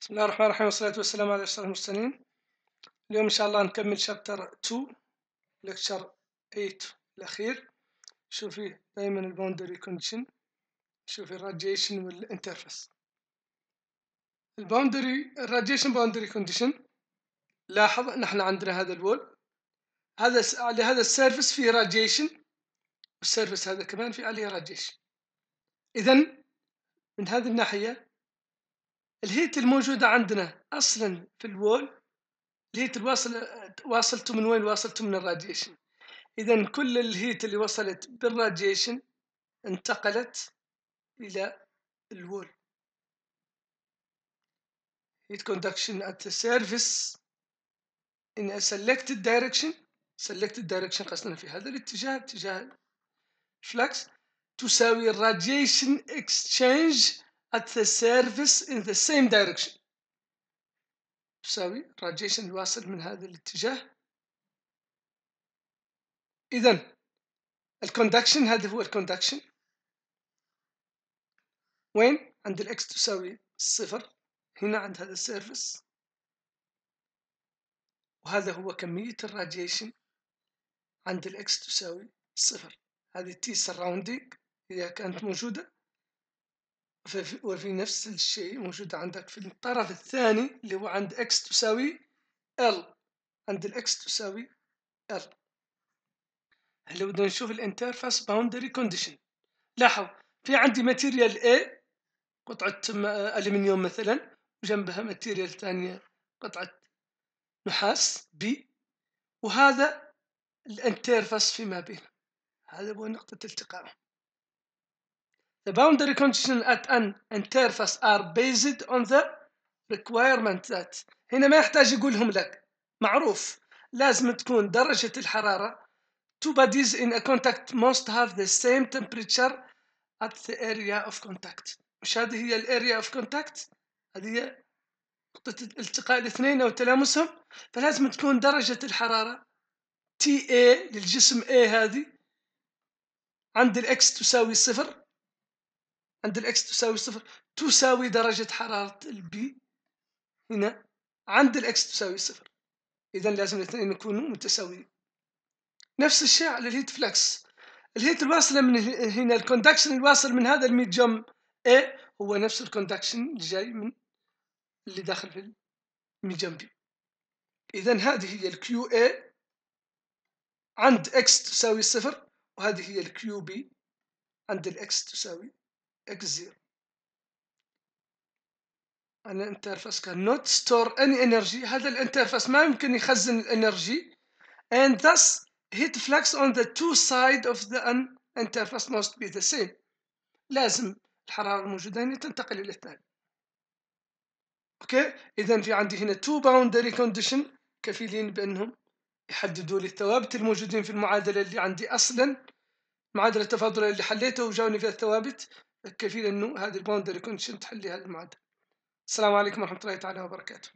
بسم الله الرحمن الرحيم والصلاة والسلام على أشرف المرسلين اليوم إن شاء الله نكمل شابتر 2 لكتشر 8 الأخير شوفي دائما الباوندري كونديشن شوفي الراديشن والانترفيس الباوندري الراديشن باوندري كونديشن لاحظ نحن عندنا هذا الول هذا س... على هذا السيرفس فيه راديشن والسيرفس هذا كمان فيه عليه راديشن إذا من هذه الناحية الهيت الموجودة عندنا أصلا في الوول الهيت الواصل واصلته من وين واصلته من الراديشن إذا كل الهيت اللي وصلت بالراديشن انتقلت إلى الوول heat conduction at the surface in a selected direction selected direction قصدنا في هذا الاتجاه اتجاه الفلكس تساوي radiation exchange at the surface in the same direction تساوي radiation الواصل من هذا الاتجاه إذا الكوندكشن هذا هو الكوندكشن وين عند الإكس تساوي صفر هنا عند هذا السيرفس وهذا هو كمية الراديشن عند الإكس تساوي صفر هذه تي سراوندينج إذا كانت موجودة وفي نفس الشيء موجود عندك في الطرف الثاني اللي هو عند x تساوي L عند الإكس تساوي L هلا بدنا نشوف الانترفاس باوندري كونديشن لاحظ في عندي ماتيريال A قطعة ألمنيوم مثلا وجنبها ماتيريال ثانية قطعة نحاس B وهذا الانترفاس فيما بينهم هذا هو نقطة التقائهم The boundary condition at an interface are based on the requirement that هنا ما يحتاج يقولهم لك معروف لازم تكون درجة الحرارة two bodies in a contact must have the same temperature at the area of contact مش هذه هي area of contact هذه هي نقطة التقاء الاثنين أو تلامسهم فلازم تكون درجة الحرارة TA للجسم A هذه عند X تساوي صفر عند الاكس تساوي صفر تساوي درجة حرارة البي هنا عند الاكس تساوي صفر إذا لازم الاثنين يكونوا متساويين نفس الشيء على الهيت فلكس الهيت الواصلة من هنا الكوندكشن الواصل من هذا الميديوم A هو نفس الكوندكشن اللي جاي من اللي داخل في الميديوم B إذا هذه هي الكيو A عند X تساوي صفر وهذه هي الكيو B عند الإكس تساوي اكس زيرو الانترفاس كان نوت ستور اني انرجي هذا الانترفاس ما يمكن يخزن الانرجي and thus heat flux on the two side of the interface must be the same لازم الحرارة الموجودة هنا تنتقل إلى الثاني اوكي اذا في عندي هنا تو باوندري كونديشن كفيلين بانهم يحددوا لي الثوابت الموجودين في المعادله اللي عندي اصلا معادله التفاضل اللي حليته وجاوني فيها الثوابت الكفيل انه هذه الباوندري كونديشن تحلي هذه المعادله السلام عليكم ورحمه الله تعالى وبركاته